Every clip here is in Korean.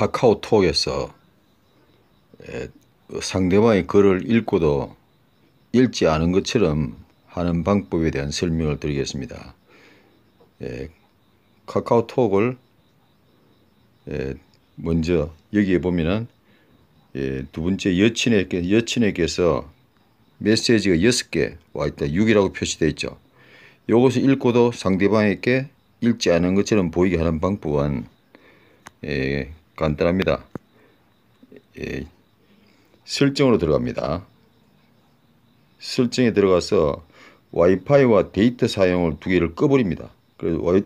카카오톡에서 예, 그 상대방의 글을 읽고도 읽지 않은 것처럼 하는 방법에 대한 설명을 드리겠습니다. 예, 카카오톡을 예, 먼저 여기에 보면은 두 번째 여친에게 여친에게서 메시지가 6개 와 있다. 6이라고 표시되어 있죠. 이것을 읽고도 상대방에게 읽지 않은 것처럼 보이게 하는 방법은 예, 간단합니다. 예, 설정으로 들어갑니다. 설정에 들어가서 와이파이와 데이터 사용을 두 개를 꺼버립니다. 그래서 와이,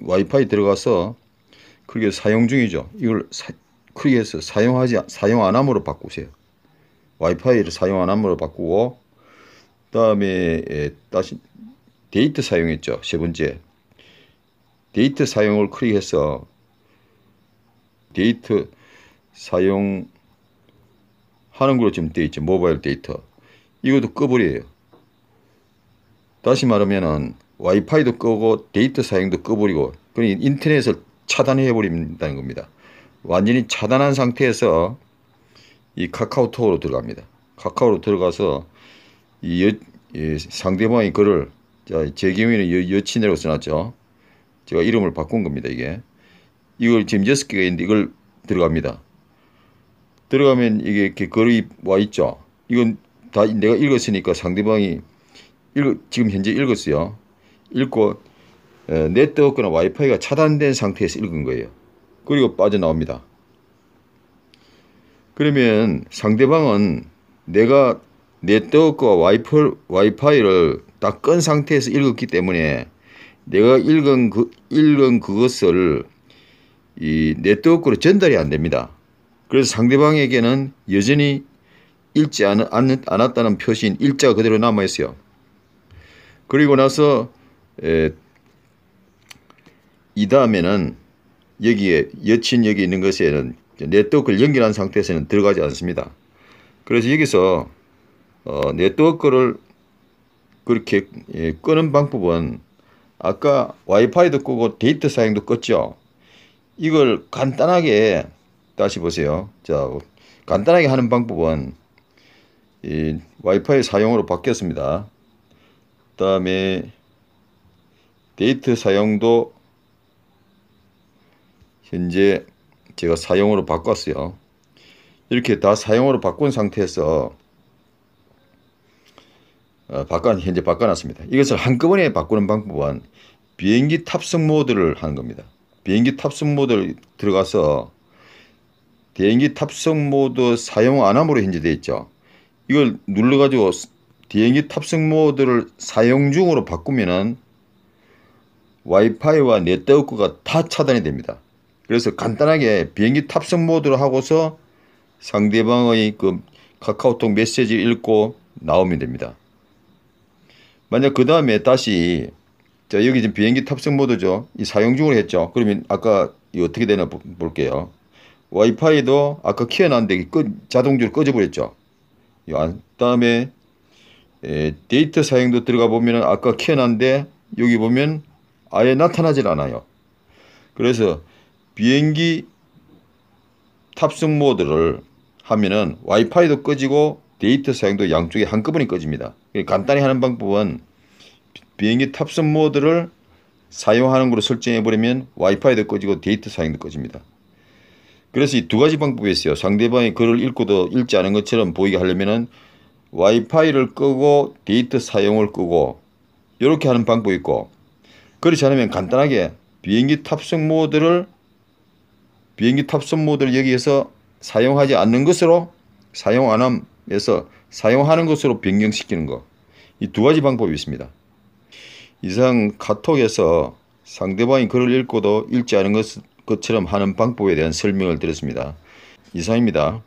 와이 파이 들어가서 그렇게 사용 중이죠. 이걸 사, 크게 해서 사용하지 사용 안 함으로 바꾸세요. 와이파이를 사용 안 함으로 바꾸고 그다음에 예, 다시 데이터 사용했죠. 세 번째 데이터 사용을 클릭해서 데이터 사용하는 걸로 지금 되어 있죠. 모바일 데이터. 이것도 꺼버려요. 다시 말하면은 와이파이도 끄고 데이터 사용도 꺼버리고 그러 인터넷을 차단해 버린다는 겁니다. 완전히 차단한 상태에서 이 카카오톡으로 들어갑니다. 카카오로 들어가서 이 여, 예, 상대방이 글을 자, 제 경우에는 여, 여친이라고 써놨죠. 제가 이름을 바꾼 겁니다, 이게. 이걸 지금 여섯 개가 있는데 이걸 들어갑니다. 들어가면 이게 이렇게 거의 와 있죠. 이건 다 내가 읽었으니까 상대방이 읽, 지금 현재 읽었어요. 읽고 에, 네트 워크나 와이파이가 차단된 상태에서 읽은 거예요. 그리고 빠져나옵니다. 그러면 상대방은 내가 네트워크와 와이파이, 와이파이를 다 끈 상태에서 읽었기 때문에 내가 읽은, 그, 읽은 그것을 이 네트워크로 전달이 안 됩니다. 그래서 상대방에게는 여전히 읽지 않, 않, 않았다는 표시인 일자가 그대로 남아있어요. 그리고 나서 에, 이 다음에는 여기에 여친 여기 있는 것에는 네트워크를 연결한 상태에서는 들어가지 않습니다. 그래서 여기서 어, 네트워크를 그렇게 예, 끄는 방법은 아까 와이파이도 끄고 데이터 사양도 껐죠. 이걸 간단하게 다시 보세요. 자, 간단하게 하는 방법은 이 와이파이 사용으로 바뀌었습니다. 그 다음에 데이트 사용도 현재 제가 사용으로 바꿨어요. 이렇게 다 사용으로 바꾼 상태에서 어, 바꿔, 현재 바꿔놨습니다. 이것을 한꺼번에 바꾸는 방법은 비행기 탑승 모드를 하는 겁니다. 비행기 탑승 모드를 들어가서 비행기 탑승 모드 사용 안 함으로 현재 되어 있죠. 이걸 눌러가지고 비행기 탑승 모드를 사용 중으로 바꾸면은 와이파이와 네트워크가 다 차단이 됩니다. 그래서 간단하게 비행기 탑승 모드를 하고서 상대방의 그 카카오톡 메시지 읽고 나오면 됩니다. 만약 그 다음에 다시 자, 여기 지금 비행기 탑승 모드죠. 이 사용 중으로 했죠. 그러면 아까 이 어떻게 되나 볼게요. 와이파이도 아까 키워놨는데 끄, 자동적으로 꺼져버렸죠. 그 다음에 에, 데이터 사용도 들어가 보면 아까 키워놨는데 여기 보면 아예 나타나질 않아요. 그래서 비행기 탑승 모드를 하면은 와이파이도 꺼지고 데이터 사용도 양쪽에 한꺼번에 꺼집니다. 그러니까 간단히 하는 방법은 비행기 탑승 모드를 사용하는 걸로 설정해버리면 와이파이도 꺼지고 데이터 사용도 꺼집니다. 그래서 이 두 가지 방법이 있어요. 상대방이 글을 읽고도 읽지 않은 것처럼 보이게 하려면은 와이파이를 끄고 데이터 사용을 끄고 이렇게 하는 방법이 있고 그렇지 않으면 간단하게 비행기 탑승 모드를 비행기 탑승 모드를 여기에서 사용하지 않는 것으로 사용 안 함에서 사용하는 것으로 변경시키는 것. 이 두 가지 방법이 있습니다. 이상 카톡에서 상대방이 글을 읽고도 읽지 않은 것, 처럼 하는 방법에 대한 설명을 드렸습니다. 이상입니다.